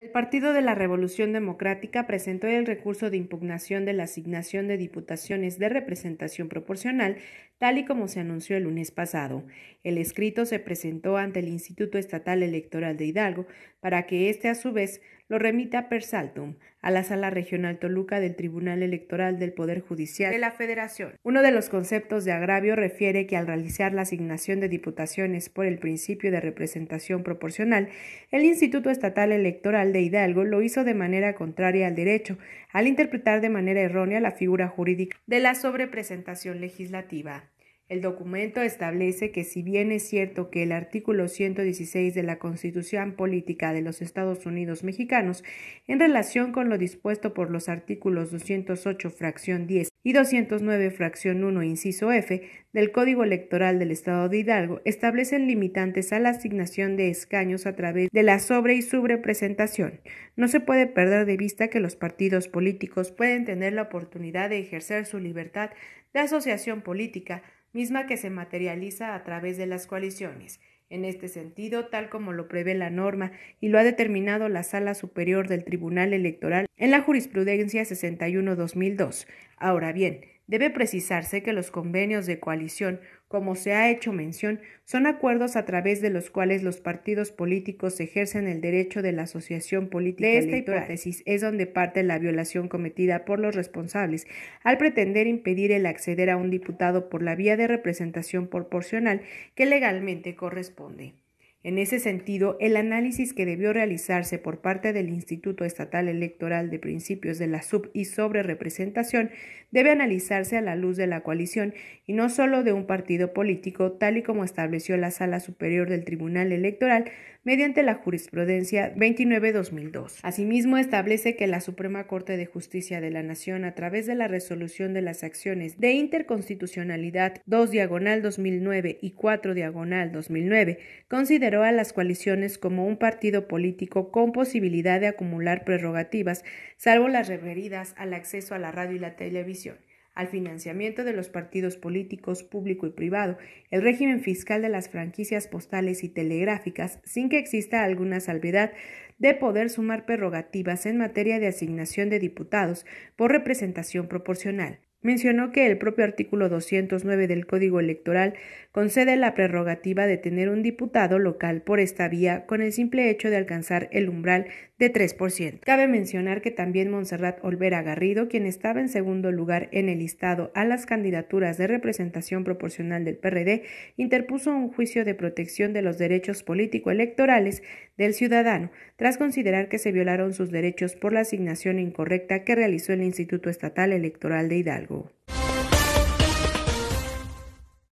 El Partido de la Revolución Democrática presentó el recurso de impugnación de la asignación de diputaciones de representación proporcional, tal y como se anunció el lunes pasado. El escrito se presentó ante el Instituto Estatal Electoral de Hidalgo para que éste, a su vez, lo remite a Persaltum, a la Sala Regional Toluca del Tribunal Electoral del Poder Judicial de la Federación. Uno de los conceptos de agravio refiere que al realizar la asignación de diputaciones por el principio de representación proporcional, el Instituto Estatal Electoral de Hidalgo lo hizo de manera contraria al derecho, al interpretar de manera errónea la figura jurídica de la sobrepresentación legislativa. El documento establece que si bien es cierto que el artículo 116 de la Constitución Política de los Estados Unidos Mexicanos, en relación con lo dispuesto por los artículos 208 fracción 10 y 209 fracción 1 inciso F del Código Electoral del Estado de Hidalgo, establecen limitantes a la asignación de escaños a través de la sobre y subrepresentación. No se puede perder de vista que los partidos políticos pueden tener la oportunidad de ejercer su libertad de asociación política misma que se materializa a través de las coaliciones. En este sentido, tal como lo prevé la norma y lo ha determinado la Sala Superior del Tribunal Electoral en la jurisprudencia 61-2002. Ahora bien, Debe precisarse que los convenios de coalición, como se ha hecho mención, son acuerdos a través de los cuales los partidos políticos ejercen el derecho de la asociación política. De esta hipótesis es donde parte la violación cometida por los responsables al pretender impedir el acceder a un diputado por la vía de representación proporcional que legalmente corresponde. En ese sentido, el análisis que debió realizarse por parte del Instituto Estatal Electoral de Principios de la sub y sobre representación debe analizarse a la luz de la coalición y no solo de un partido político, tal y como estableció la Sala Superior del Tribunal Electoral mediante la jurisprudencia 29-2002. Asimismo, establece que la Suprema Corte de Justicia de la Nación, a través de la resolución de las acciones de interconstitucionalidad 2 diagonal 2009 y 4 diagonal 2009, consideró a las coaliciones como un partido político con posibilidad de acumular prerrogativas, salvo las referidas al acceso a la radio y la televisión al financiamiento de los partidos políticos público y privado, el régimen fiscal de las franquicias postales y telegráficas, sin que exista alguna salvedad de poder sumar prerrogativas en materia de asignación de diputados por representación proporcional. Mencionó que el propio artículo 209 del Código Electoral concede la prerrogativa de tener un diputado local por esta vía con el simple hecho de alcanzar el umbral de 3%. Cabe mencionar que también Montserrat Olvera Garrido, quien estaba en segundo lugar en el listado a las candidaturas de representación proporcional del PRD, interpuso un juicio de protección de los derechos político-electorales del ciudadano, tras considerar que se violaron sus derechos por la asignación incorrecta que realizó el Instituto Estatal Electoral de Hidalgo. 不。